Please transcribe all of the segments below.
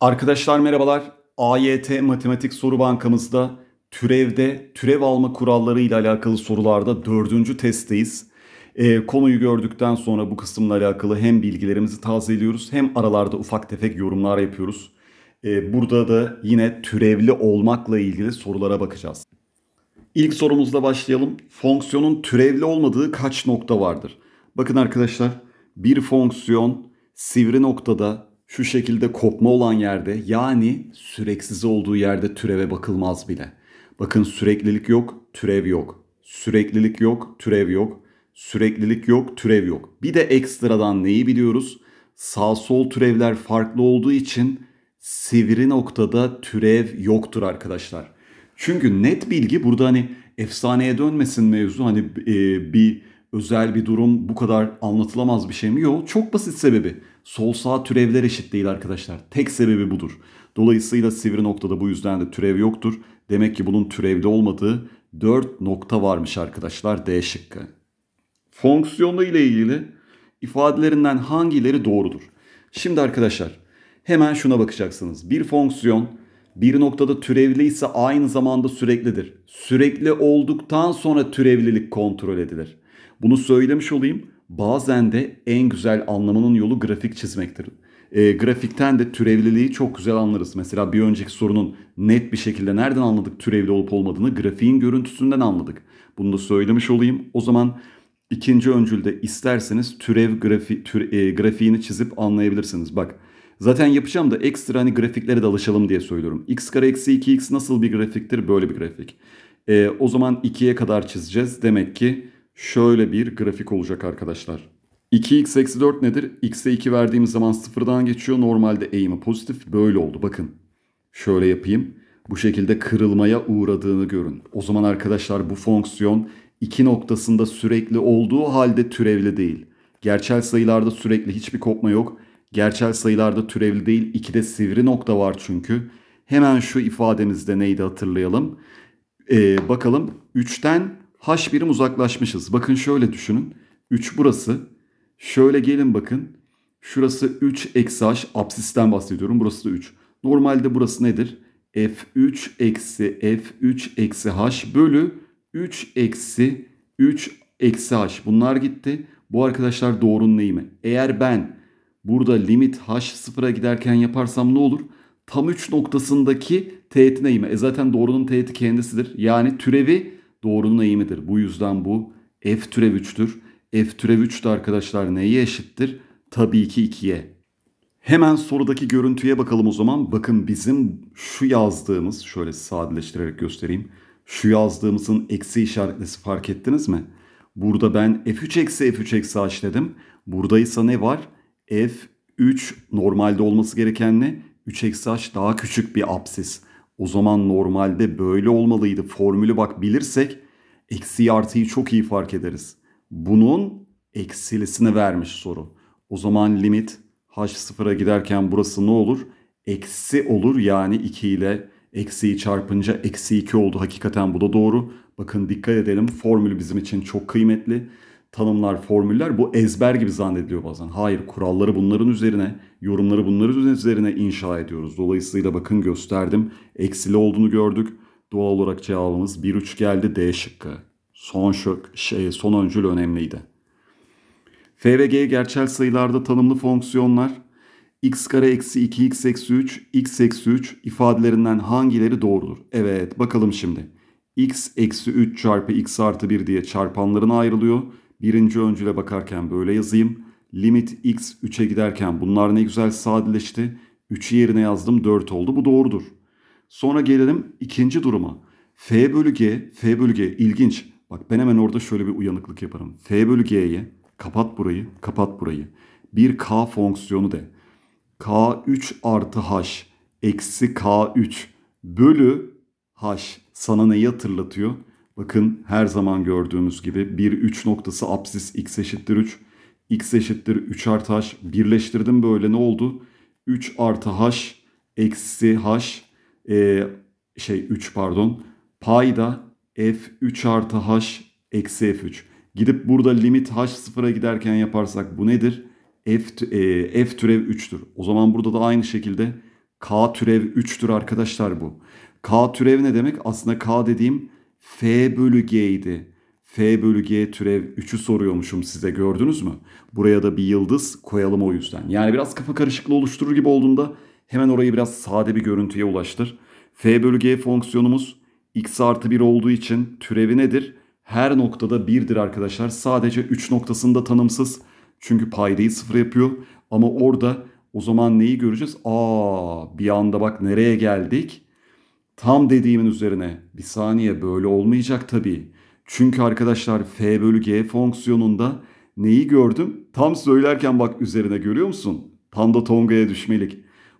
Arkadaşlar merhabalar. AYT Matematik Soru Bankamızda türevde türev alma kuralları ile alakalı sorularda dördüncü testteyiz. Ee, konuyu gördükten sonra bu kısımla alakalı hem bilgilerimizi tazeliyoruz hem aralarda ufak tefek yorumlar yapıyoruz. Ee, burada da yine türevli olmakla ilgili sorulara bakacağız. İlk sorumuzla başlayalım. Fonksiyonun türevli olmadığı kaç nokta vardır? Bakın arkadaşlar bir fonksiyon sivri noktada şu şekilde kopma olan yerde yani süreksiz olduğu yerde türeve bakılmaz bile. Bakın süreklilik yok, türev yok. Süreklilik yok, türev yok. Süreklilik yok, türev yok. Bir de ekstradan neyi biliyoruz? Sağ sol türevler farklı olduğu için sivri noktada türev yoktur arkadaşlar. Çünkü net bilgi burada hani efsaneye dönmesin mevzu hani e, bir özel bir durum bu kadar anlatılamaz bir şey mi? Yok çok basit sebebi sol sağ türevler eşit değil arkadaşlar. Tek sebebi budur. Dolayısıyla sivri noktada bu yüzden de türev yoktur. Demek ki bunun türevde olmadığı 4 nokta varmış arkadaşlar D şıkkı. Fonksiyonu ile ilgili ifadelerinden hangileri doğrudur? Şimdi arkadaşlar hemen şuna bakacaksınız. Bir fonksiyon bir noktada türevli ise aynı zamanda süreklidir. Sürekli olduktan sonra türevlilik kontrol edilir. Bunu söylemiş olayım bazen de en güzel anlamanın yolu grafik çizmektir. E, grafikten de türevliliği çok güzel anlarız. Mesela bir önceki sorunun net bir şekilde nereden anladık türevli olup olmadığını grafiğin görüntüsünden anladık. Bunu da söylemiş olayım. O zaman ikinci öncülde isterseniz türev grafi, türe, e, grafiğini çizip anlayabilirsiniz. Bak zaten yapacağım da ekstra hani grafiklere de alışalım diye söylüyorum. x kare eksi 2x nasıl bir grafiktir? Böyle bir grafik. E, o zaman 2'ye kadar çizeceğiz. Demek ki şöyle bir grafik olacak arkadaşlar. 2x eksi 4 nedir? x'e 2 verdiğimiz zaman sıfırdan geçiyor. Normalde eğimi pozitif. Böyle oldu bakın. Şöyle yapayım. Bu şekilde kırılmaya uğradığını görün. O zaman arkadaşlar bu fonksiyon iki noktasında sürekli olduğu halde türevli değil. Gerçel sayılarda sürekli hiçbir kopma yok. Gerçel sayılarda türevli değil. 2'de sivri nokta var çünkü. Hemen şu ifademizde neydi hatırlayalım. Ee, bakalım 3'ten H birim uzaklaşmışız. Bakın şöyle düşünün. 3 burası. Şöyle gelin bakın. Şurası 3 eksi h. Apsisten bahsediyorum. Burası da 3. Normalde burası nedir? f3 eksi f3 eksi h bölü 3 eksi 3 eksi h. Bunlar gitti. Bu arkadaşlar doğrunun eğimi. Eğer ben burada limit h sıfıra giderken yaparsam ne olur? Tam 3 noktasındaki teğetin eğimi. E zaten doğrunun teğeti kendisidir. Yani türevi doğrunun eğimidir. Bu yüzden bu f türev 3'tür. f türev 3 de arkadaşlar neye eşittir? Tabii ki 2'ye. Hemen sorudaki görüntüye bakalım o zaman. Bakın bizim şu yazdığımız, şöyle sadeleştirerek göstereyim. Şu yazdığımızın eksi işaretlisi fark ettiniz mi? Burada ben f3 eksi f3 eksi h dedim. Buradaysa ne var? f3 normalde olması gereken ne? 3 eksi h daha küçük bir absis. O zaman normalde böyle olmalıydı. Formülü bak bilirsek eksi artıyı çok iyi fark ederiz. Bunun eksilisini vermiş soru. O zaman limit h sıfıra giderken burası ne olur? Eksi olur yani 2 ile eksiyi çarpınca eksi 2 oldu. Hakikaten bu da doğru. Bakın dikkat edelim formül bizim için çok kıymetli tanımlar, formüller bu ezber gibi zannediliyor bazen. Hayır, kuralları bunların üzerine, yorumları bunların üzerine inşa ediyoruz. Dolayısıyla bakın gösterdim. Eksili olduğunu gördük. Doğal olarak cevabımız 1-3 geldi D şıkkı. Son şık, şey, son öncül önemliydi. FVG ve G gerçel sayılarda tanımlı fonksiyonlar x kare eksi 2x eksi 3, x eksi 3 ifadelerinden hangileri doğrudur? Evet bakalım şimdi. x eksi 3 çarpı x artı 1 diye çarpanlarına ayrılıyor. Birinci öncüle bakarken böyle yazayım. Limit x 3'e giderken bunlar ne güzel sadeleşti. 3'ü yerine yazdım 4 oldu. Bu doğrudur. Sonra gelelim ikinci duruma. F bölü G, F bölü G ilginç. Bak ben hemen orada şöyle bir uyanıklık yaparım. F bölü G'ye kapat burayı, kapat burayı. Bir K fonksiyonu de. K3 artı H eksi K3 bölü H sana neyi hatırlatıyor? Bakın her zaman gördüğümüz gibi bir 3 noktası apsis x eşittir 3. x eşittir 3 artı h. Birleştirdim böyle ne oldu? 3 artı h eksi h e, şey 3 pardon payda f3 artı h eksi f3. Gidip burada limit h sıfıra giderken yaparsak bu nedir? F, e, f türev 3'tür. O zaman burada da aynı şekilde k türev 3'tür arkadaşlar bu. k türev ne demek? Aslında k dediğim F bölü G idi. F bölü G türev 3'ü soruyormuşum size gördünüz mü? Buraya da bir yıldız koyalım o yüzden. Yani biraz kafa karışıklığı oluşturur gibi olduğunda hemen orayı biraz sade bir görüntüye ulaştır. F bölü G fonksiyonumuz x artı 1 olduğu için türevi nedir? Her noktada 1'dir arkadaşlar. Sadece 3 noktasında tanımsız. Çünkü paydayı 0 yapıyor. Ama orada o zaman neyi göreceğiz? Aa bir anda bak nereye geldik? Tam dediğimin üzerine bir saniye böyle olmayacak tabii. Çünkü arkadaşlar f bölü g fonksiyonunda neyi gördüm? Tam söylerken bak üzerine görüyor musun? Panda Tonga'ya düşmelik.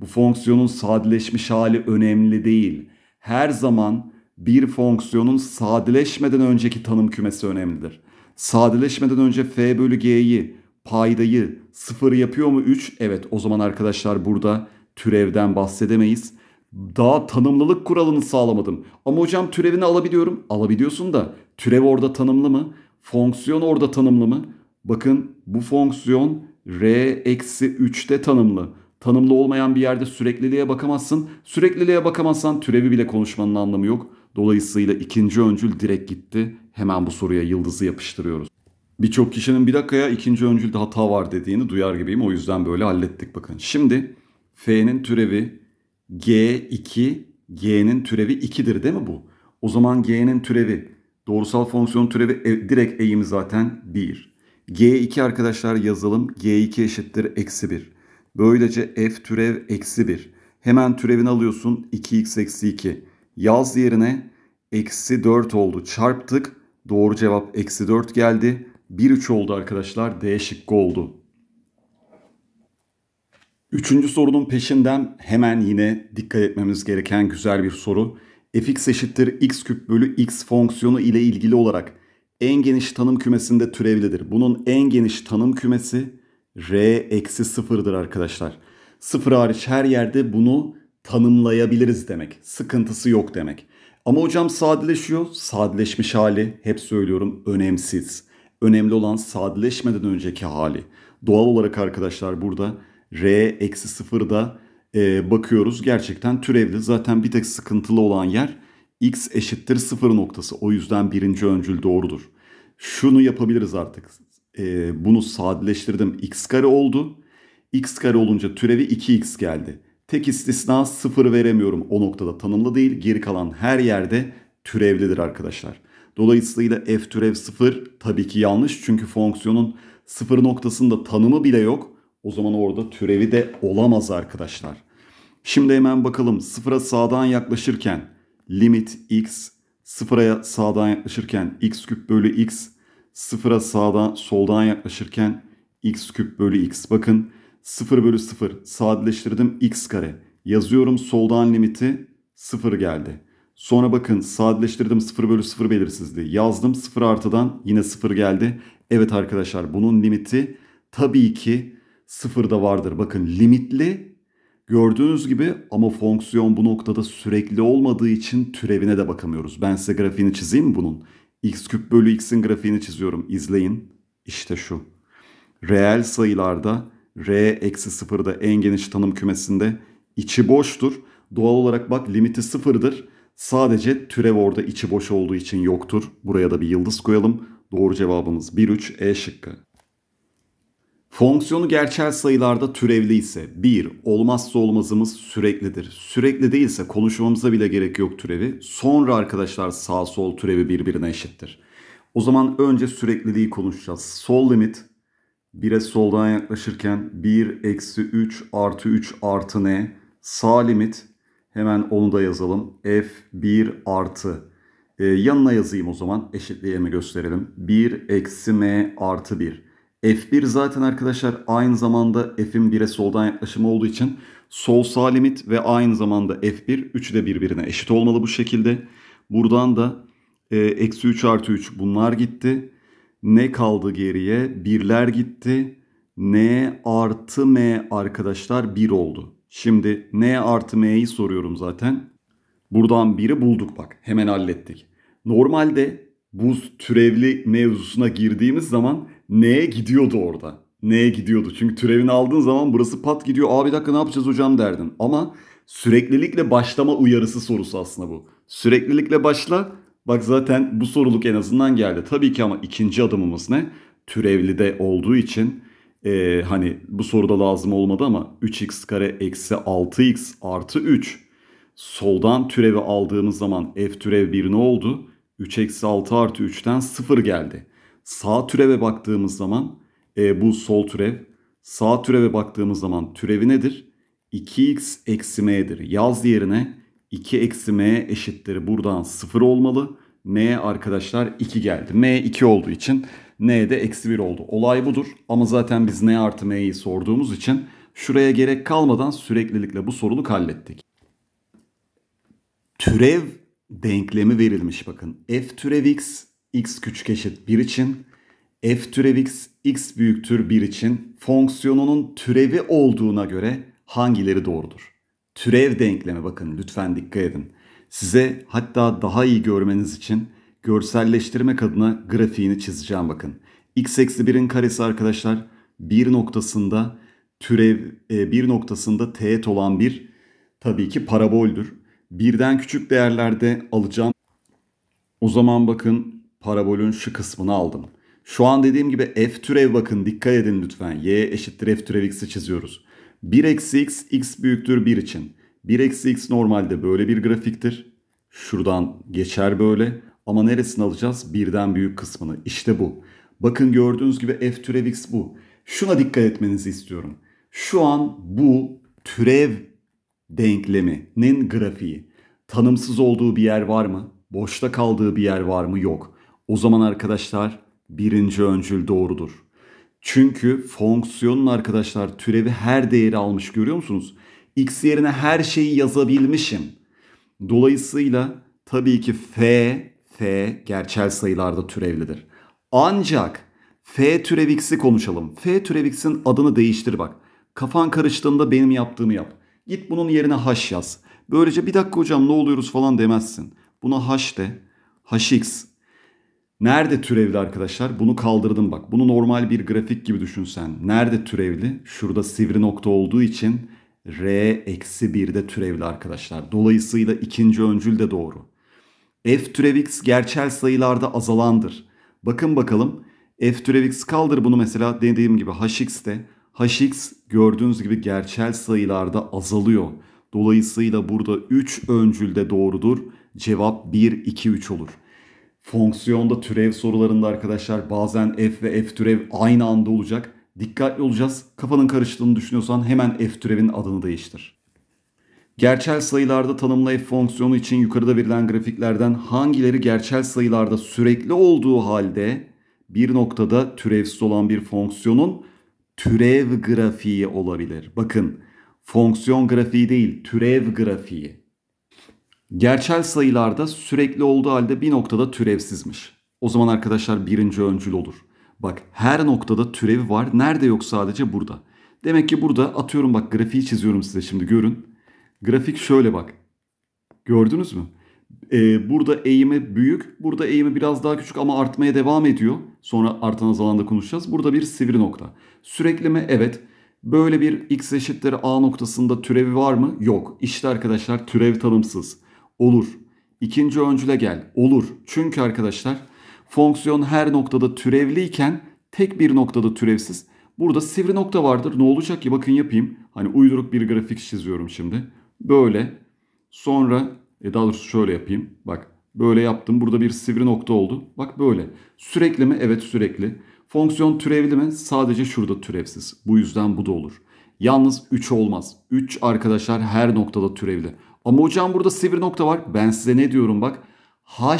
Bu fonksiyonun sadeleşmiş hali önemli değil. Her zaman bir fonksiyonun sadeleşmeden önceki tanım kümesi önemlidir. Sadeleşmeden önce f bölü g'yi, paydayı sıfır yapıyor mu 3? Evet o zaman arkadaşlar burada türevden bahsedemeyiz. Daha tanımlılık kuralını sağlamadım. Ama hocam türevini alabiliyorum. Alabiliyorsun da türev orada tanımlı mı? Fonksiyon orada tanımlı mı? Bakın bu fonksiyon r-3'te eksi tanımlı. Tanımlı olmayan bir yerde sürekliliğe bakamazsın. Sürekliliğe bakamazsan türevi bile konuşmanın anlamı yok. Dolayısıyla ikinci öncül direkt gitti. Hemen bu soruya yıldızı yapıştırıyoruz. Birçok kişinin bir dakikaya ikinci öncülde hata var dediğini duyar gibiyim. O yüzden böyle hallettik bakın. Şimdi F'nin türevi G2, G'nin türevi 2'dir değil mi bu? O zaman G'nin türevi, doğrusal fonksiyon türevi e, direkt eğimi zaten 1. G2 arkadaşlar yazalım. G2 eşittir eksi 1. Böylece f türev eksi 1. Hemen türevini alıyorsun 2x eksi 2. Yaz yerine eksi 4 oldu. Çarptık. Doğru cevap eksi 4 geldi. 1-3 oldu arkadaşlar. D şıkkı oldu. Üçüncü sorunun peşinden hemen yine dikkat etmemiz gereken güzel bir soru. fx eşittir x küp bölü x fonksiyonu ile ilgili olarak en geniş tanım kümesinde türevlidir. Bunun en geniş tanım kümesi r eksi sıfırdır arkadaşlar. Sıfır hariç her yerde bunu tanımlayabiliriz demek. Sıkıntısı yok demek. Ama hocam sadeleşiyor. Sadeleşmiş hali hep söylüyorum önemsiz. Önemli olan sadeleşmeden önceki hali. Doğal olarak arkadaşlar burada R-0'da e, bakıyoruz. Gerçekten türevli. Zaten bir tek sıkıntılı olan yer x eşittir 0 noktası. O yüzden birinci öncül doğrudur. Şunu yapabiliriz artık. E, bunu sadeleştirdim. x kare oldu. x kare olunca türevi 2x geldi. Tek istisna 0 veremiyorum. O noktada tanımlı değil. Geri kalan her yerde türevlidir arkadaşlar. Dolayısıyla f türev 0 tabii ki yanlış. Çünkü fonksiyonun 0 noktasında tanımı bile yok. O zaman orada türevi de olamaz arkadaşlar. Şimdi hemen bakalım sıfıra sağdan yaklaşırken limit x sıfıra sağdan yaklaşırken x küp bölü x sıfıra sağdan soldan yaklaşırken x küp bölü x. Bakın 0 bölü 0 sadeleştirdim x kare. Yazıyorum soldan limiti 0 geldi. Sonra bakın sadeleştirdim 0 bölü 0 belirsizliği. Yazdım 0 artıdan yine 0 geldi. Evet arkadaşlar bunun limiti tabii ki sıfırda vardır. Bakın limitli gördüğünüz gibi ama fonksiyon bu noktada sürekli olmadığı için türevine de bakamıyoruz. Ben size grafiğini çizeyim bunun? x küp bölü x'in grafiğini çiziyorum. İzleyin. İşte şu. Reel sayılarda r eksi sıfırda en geniş tanım kümesinde içi boştur. Doğal olarak bak limiti sıfırdır. Sadece türev orada içi boş olduğu için yoktur. Buraya da bir yıldız koyalım. Doğru cevabımız 1-3 E şıkkı. Fonksiyonu gerçel sayılarda türevli ise 1. Olmazsa olmazımız süreklidir. Sürekli değilse konuşmamıza bile gerek yok türevi. Sonra arkadaşlar sağ sol türevi birbirine eşittir. O zaman önce sürekliliği konuşacağız. Sol limit 1'e soldan yaklaşırken 1 eksi 3 artı 3 artı n. Sağ limit hemen onu da yazalım. f 1 artı. Ee, yanına yazayım o zaman eşitliğimi gösterelim. 1 eksi m artı 1. F1 zaten arkadaşlar aynı zamanda F'in 1'e soldan yaklaşımı olduğu için sol sağ limit ve aynı zamanda F1 üçü de birbirine eşit olmalı bu şekilde. Buradan da e, eksi 3 artı 3 bunlar gitti. Ne kaldı geriye? Birler gitti. N artı M arkadaşlar 1 oldu. Şimdi N artı M'yi soruyorum zaten. Buradan 1'i bulduk bak. Hemen hallettik. Normalde buz türevli mevzusuna girdiğimiz zaman neye gidiyordu orada? Neye gidiyordu? Çünkü türevini aldığın zaman burası pat gidiyor. Abi bir dakika ne yapacağız hocam derdin. Ama süreklilikle başlama uyarısı sorusu aslında bu. Süreklilikle başla. Bak zaten bu soruluk en azından geldi. Tabii ki ama ikinci adımımız ne? Türevli de olduğu için e, hani bu soruda lazım olmadı ama 3x kare eksi 6x artı 3. Soldan türevi aldığımız zaman f türev 1 ne oldu? 3 eksi 6 artı 3'ten 0 geldi. Sağ türeve baktığımız zaman e, bu sol türev. Sağ türeve baktığımız zaman türevi nedir? 2x eksi m'dir. Yaz yerine 2 eksi m eşittir. Buradan 0 olmalı. m arkadaşlar 2 geldi. m 2 olduğu için n de eksi 1 oldu. Olay budur. Ama zaten biz n artı m'yi sorduğumuz için şuraya gerek kalmadan süreklilikle bu sorunu hallettik. Türev denklemi verilmiş bakın. f türev x x küçük eşit 1 için f türev x x büyüktür 1 için fonksiyonunun türevi olduğuna göre hangileri doğrudur? Türev denklemi bakın lütfen dikkat edin. Size hatta daha iyi görmeniz için görselleştirmek adına grafiğini çizeceğim bakın. x eksi 1'in karesi arkadaşlar bir noktasında türev e, bir noktasında teğet olan bir tabii ki paraboldür. Birden küçük değerlerde alacağım. O zaman bakın parabolün şu kısmını aldım. Şu an dediğim gibi f türev bakın dikkat edin lütfen. y eşittir f türev x'i çiziyoruz. 1 eksi x, x büyüktür 1 için. 1 eksi x normalde böyle bir grafiktir. Şuradan geçer böyle. Ama neresini alacağız? Birden büyük kısmını. İşte bu. Bakın gördüğünüz gibi f türev x bu. Şuna dikkat etmenizi istiyorum. Şu an bu türev denkleminin grafiği. Tanımsız olduğu bir yer var mı? Boşta kaldığı bir yer var mı? Yok. O zaman arkadaşlar birinci öncül doğrudur. Çünkü fonksiyonun arkadaşlar türevi her değeri almış görüyor musunuz? X yerine her şeyi yazabilmişim. Dolayısıyla tabii ki F, F gerçel sayılarda türevlidir. Ancak F türev x'i konuşalım. F türev x'in adını değiştir bak. Kafan karıştığında benim yaptığımı yap. Git bunun yerine h yaz. Böylece bir dakika hocam ne oluyoruz falan demezsin. Buna h de. hx Nerede türevli arkadaşlar? Bunu kaldırdım bak. Bunu normal bir grafik gibi düşünsen. Nerede türevli? Şurada sivri nokta olduğu için R eksi 1 de türevli arkadaşlar. Dolayısıyla ikinci öncül de doğru. F türev x gerçel sayılarda azalandır. Bakın bakalım f türev x kaldır bunu mesela dediğim gibi hx'te. hx gördüğünüz gibi gerçel sayılarda azalıyor. Dolayısıyla burada 3 öncülde doğrudur. Cevap 1, 2, 3 olur. Fonksiyonda türev sorularında arkadaşlar bazen f ve f türev aynı anda olacak. Dikkatli olacağız. Kafanın karıştığını düşünüyorsan hemen f türevin adını değiştir. Gerçel sayılarda tanımlı f fonksiyonu için yukarıda verilen grafiklerden hangileri gerçel sayılarda sürekli olduğu halde bir noktada türevsiz olan bir fonksiyonun türev grafiği olabilir. Bakın fonksiyon grafiği değil türev grafiği. Gerçel sayılarda sürekli olduğu halde bir noktada türevsizmiş. O zaman arkadaşlar birinci öncül olur. Bak her noktada türevi var. Nerede yok sadece burada. Demek ki burada atıyorum bak grafiği çiziyorum size şimdi görün. Grafik şöyle bak. Gördünüz mü? Ee, burada eğimi büyük, burada eğimi biraz daha küçük ama artmaya devam ediyor. Sonra artan azalanda konuşacağız. Burada bir sivri nokta. Sürekli mi? Evet. Böyle bir x eşittir a noktasında türevi var mı? Yok. İşte arkadaşlar türev tanımsız. Olur. İkinci öncüle gel. Olur. Çünkü arkadaşlar fonksiyon her noktada türevliyken tek bir noktada türevsiz. Burada sivri nokta vardır. Ne olacak ki? Bakın yapayım. Hani uyduruk bir grafik çiziyorum şimdi. Böyle. Sonra e daha doğrusu şöyle yapayım. Bak böyle yaptım. Burada bir sivri nokta oldu. Bak böyle. Sürekli mi? Evet sürekli. Fonksiyon türevli mi? Sadece şurada türevsiz. Bu yüzden bu da olur. Yalnız 3 olmaz. 3 arkadaşlar her noktada türevli. Ama hocam burada sivri nokta var. Ben size ne diyorum bak. H,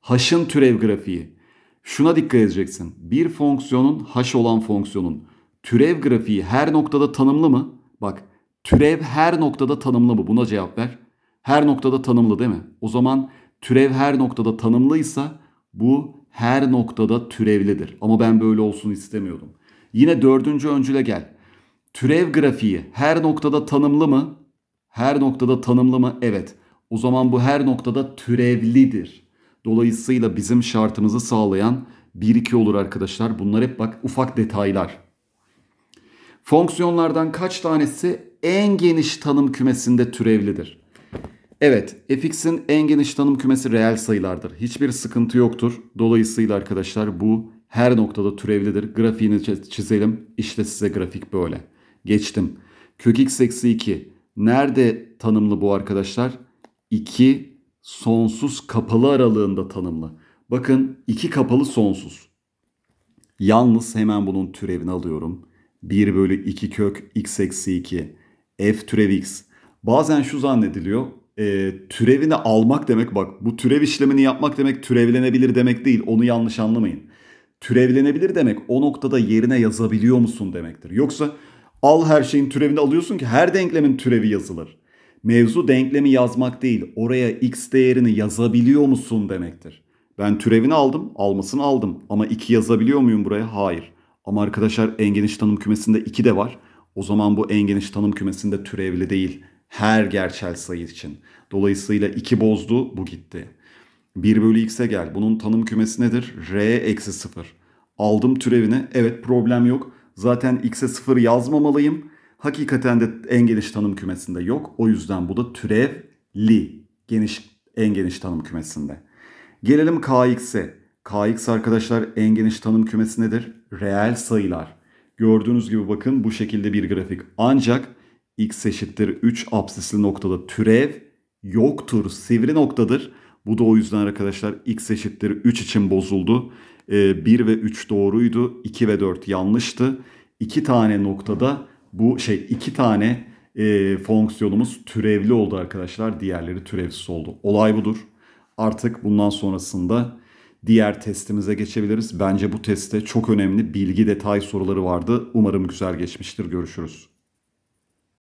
H'ın türev grafiği. Şuna dikkat edeceksin. Bir fonksiyonun H olan fonksiyonun türev grafiği her noktada tanımlı mı? Bak türev her noktada tanımlı mı? Buna cevap ver. Her noktada tanımlı değil mi? O zaman türev her noktada tanımlıysa bu her noktada türevlidir. Ama ben böyle olsun istemiyordum. Yine dördüncü öncüle gel. Türev grafiği her noktada tanımlı mı? Her noktada tanımlama evet. O zaman bu her noktada türevlidir. Dolayısıyla bizim şartımızı sağlayan 1-2 olur arkadaşlar. Bunlar hep bak ufak detaylar. Fonksiyonlardan kaç tanesi en geniş tanım kümesinde türevlidir? Evet, fx'in en geniş tanım kümesi reel sayılardır. Hiçbir sıkıntı yoktur. Dolayısıyla arkadaşlar bu her noktada türevlidir. Grafiğini çizelim. İşte size grafik böyle. Geçtim. Kök x eksi 2 nerede tanımlı bu arkadaşlar? 2 sonsuz kapalı aralığında tanımlı. Bakın 2 kapalı sonsuz. Yalnız hemen bunun türevini alıyorum. 1 bölü 2 kök x eksi 2 f türev x. Bazen şu zannediliyor e, türevini almak demek bak bu türev işlemini yapmak demek türevlenebilir demek değil onu yanlış anlamayın. Türevlenebilir demek o noktada yerine yazabiliyor musun demektir. Yoksa Al her şeyin türevini alıyorsun ki her denklemin türevi yazılır. Mevzu denklemi yazmak değil, oraya x değerini yazabiliyor musun demektir. Ben türevini aldım, almasını aldım ama 2 yazabiliyor muyum buraya? Hayır. Ama arkadaşlar en geniş tanım kümesinde 2 de var. O zaman bu en geniş tanım kümesinde türevli değil. Her gerçel sayı için. Dolayısıyla 2 bozdu, bu gitti. 1 bölü x'e gel. Bunun tanım kümesi nedir? r eksi 0. Aldım türevini. Evet problem yok. Zaten x'e 0 yazmamalıyım. Hakikaten de en geniş tanım kümesinde yok. O yüzden bu da türevli geniş en geniş tanım kümesinde. Gelelim kx'e. kx arkadaşlar en geniş tanım kümesi nedir? Reel sayılar. Gördüğünüz gibi bakın bu şekilde bir grafik. Ancak x eşittir 3 absisli noktada türev yoktur. Sivri noktadır. Bu da o yüzden arkadaşlar x eşittir 3 için bozuldu e, ee, 1 ve 3 doğruydu. 2 ve 4 yanlıştı. 2 tane noktada bu şey 2 tane e, fonksiyonumuz türevli oldu arkadaşlar. Diğerleri türevsiz oldu. Olay budur. Artık bundan sonrasında diğer testimize geçebiliriz. Bence bu testte çok önemli bilgi detay soruları vardı. Umarım güzel geçmiştir. Görüşürüz.